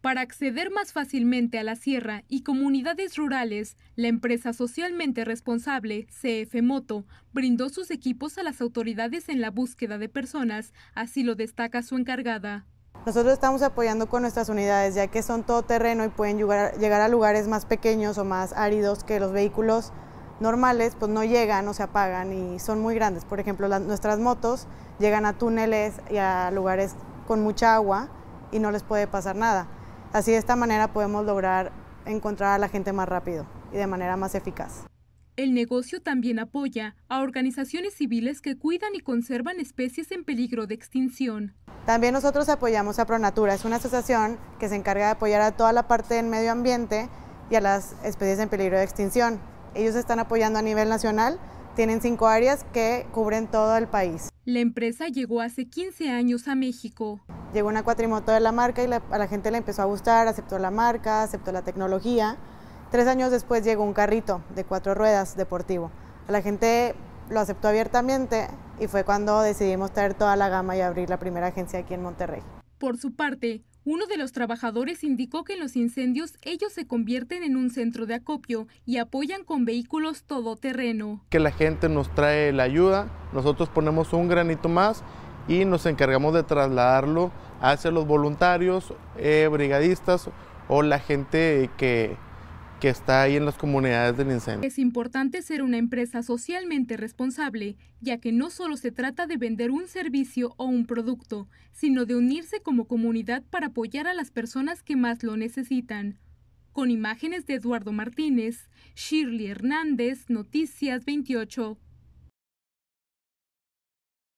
Para acceder más fácilmente a la sierra y comunidades rurales, la empresa socialmente responsable, CF Moto, brindó sus equipos a las autoridades en la búsqueda de personas, así lo destaca su encargada. Nosotros estamos apoyando con nuestras unidades, ya que son todo terreno y pueden llegar, a lugares más pequeños o más áridos que los vehículos normales, pues no llegan o se apagan y son muy grandes. Por ejemplo, nuestras motos llegan a túneles y a lugares con mucha agua y no les puede pasar nada Así de esta manera podemos lograr encontrar a la gente más rápido y de manera más eficaz. El negocio también apoya a organizaciones civiles que cuidan y conservan especies en peligro de extinción. También nosotros apoyamos a Pronatura, es una asociación que se encarga de apoyar a toda la parte del medio ambiente y a las especies en peligro de extinción. Ellos están apoyando a nivel nacional, tienen cinco áreas que cubren todo el país. La empresa llegó hace 15 años a México llegó una cuatrimoto de la marca y la, a la gente le empezó a gustar, aceptó la marca, aceptó la tecnología. Tres años después llegó un carrito de cuatro ruedas deportivo. la gente lo aceptó abiertamente y fue cuando decidimos traer toda la gama y abrir la primera agencia aquí en Monterrey. Por su parte, uno de los trabajadores indicó que en los incendios ellos se convierten en un centro de acopio y apoyan con vehículos todoterreno. Que la gente nos trae la ayuda, nosotros ponemos un granito más y nos encargamos de trasladarlo hacia los voluntarios, eh, brigadistas o la gente que, que está ahí en las comunidades del incendio. Es importante ser una empresa socialmente responsable, ya que no solo se trata de vender un servicio o un producto, sino de unirse como comunidad para apoyar a las personas que más lo necesitan. Con imágenes de Eduardo Martínez, Shirley Hernández, Noticias 28.